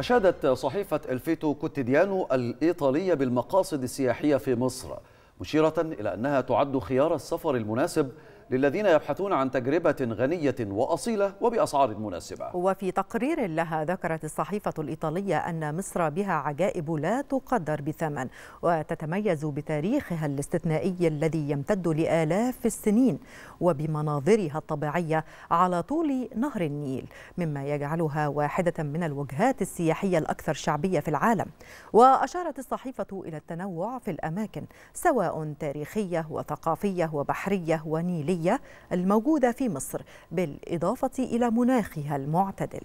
أشادت صحيفة الفيتو كوتيديانو الإيطالية بالمقاصد السياحية في مصر مشيرة إلى أنها تعد خيار السفر المناسب للذين يبحثون عن تجربة غنية وأصيلة وبأسعار مناسبة وفي تقرير لها ذكرت الصحيفة الإيطالية أن مصر بها عجائب لا تقدر بثمن وتتميز بتاريخها الاستثنائي الذي يمتد لآلاف السنين وبمناظرها الطبيعية على طول نهر النيل مما يجعلها واحدة من الوجهات السياحية الأكثر شعبية في العالم وأشارت الصحيفة إلى التنوع في الأماكن سواء تاريخية وثقافية وبحرية ونيلية البيئية الموجودة في مصر بالإضافة إلى مناخها المعتدل